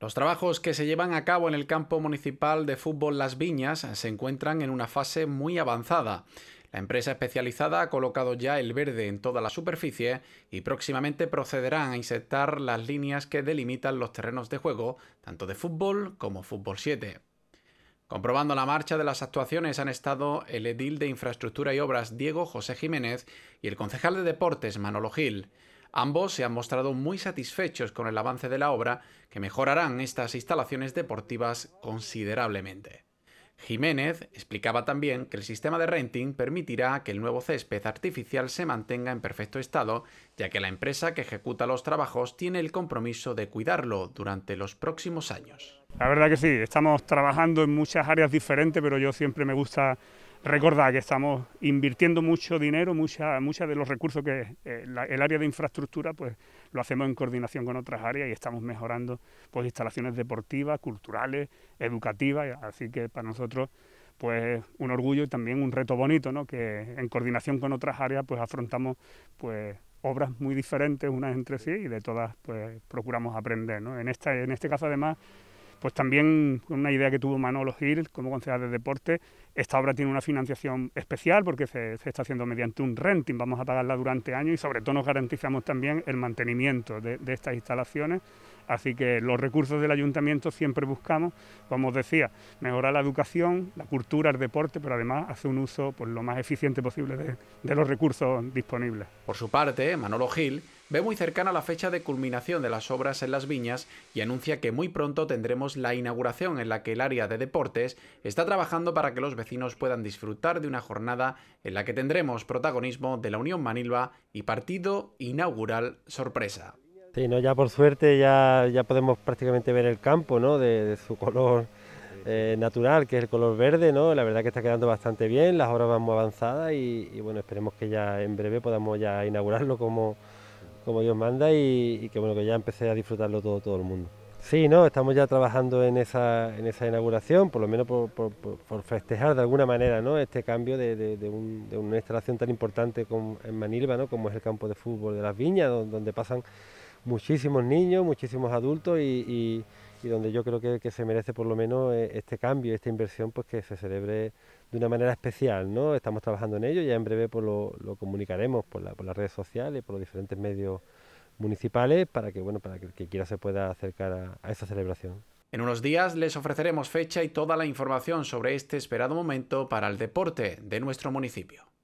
Los trabajos que se llevan a cabo en el campo municipal de fútbol Las Viñas se encuentran en una fase muy avanzada. La empresa especializada ha colocado ya el verde en toda la superficie y próximamente procederán a insertar las líneas que delimitan los terrenos de juego, tanto de fútbol como fútbol 7. Comprobando la marcha de las actuaciones han estado el edil de Infraestructura y Obras Diego José Jiménez y el concejal de Deportes Manolo Gil. Ambos se han mostrado muy satisfechos con el avance de la obra, que mejorarán estas instalaciones deportivas considerablemente. Jiménez explicaba también que el sistema de renting permitirá que el nuevo césped artificial se mantenga en perfecto estado, ya que la empresa que ejecuta los trabajos tiene el compromiso de cuidarlo durante los próximos años. La verdad que sí, estamos trabajando en muchas áreas diferentes, pero yo siempre me gusta Recordad que estamos invirtiendo mucho dinero, muchos mucha de los recursos que eh, el área de infraestructura, pues lo hacemos en coordinación con otras áreas y estamos mejorando pues instalaciones deportivas, culturales, educativas, así que para nosotros pues un orgullo y también un reto bonito, ¿no? Que en coordinación con otras áreas pues afrontamos pues obras muy diferentes unas entre sí y de todas pues procuramos aprender, ¿no? En esta en este caso además pues también una idea que tuvo Manolo Gil como concejal de deporte, esta obra tiene una financiación especial porque se, está haciendo mediante un renting, vamos a pagarla durante años y sobre todo nos garantizamos también el mantenimiento de, estas instalaciones. Así que los recursos del ayuntamiento siempre buscamos, como os decía, mejorar la educación, la cultura, el deporte, pero además hacer un uso pues, lo más eficiente posible de, de los recursos disponibles. Por su parte, Manolo Gil ve muy cercana la fecha de culminación de las obras en las viñas y anuncia que muy pronto tendremos la inauguración en la que el área de deportes está trabajando para que los vecinos puedan disfrutar de una jornada en la que tendremos protagonismo de la Unión Manilva y partido inaugural sorpresa. Sí, ya por suerte ya, ya podemos prácticamente ver el campo ¿no? de, su color eh, natural, que es el color verde, ¿no? La verdad que está quedando bastante bien, las obras van muy avanzadas y, y bueno, esperemos que ya en breve podamos ya inaugurarlo como, como Dios manda y, que bueno, que ya empecé a disfrutarlo todo, todo el mundo. Sí, no, estamos ya trabajando en esa, en esa inauguración, por lo menos por, festejar de alguna manera ¿no? este cambio de, una instalación tan importante como, en Manilva, ¿no? como es el campo de fútbol de las viñas, donde, pasan muchísimos niños, muchísimos adultos y y donde yo creo que, se merece por lo menos eh, este cambio, esta inversión, pues que se celebre de una manera especial, ¿no? Estamos trabajando en ello, ya en breve pues, lo, comunicaremos por, las redes sociales, por los diferentes medios municipales, para que, bueno, para que quiera se pueda acercar a, a esa celebración. En unos días les ofreceremos fecha y toda la información sobre este esperado momento para el deporte de nuestro municipio.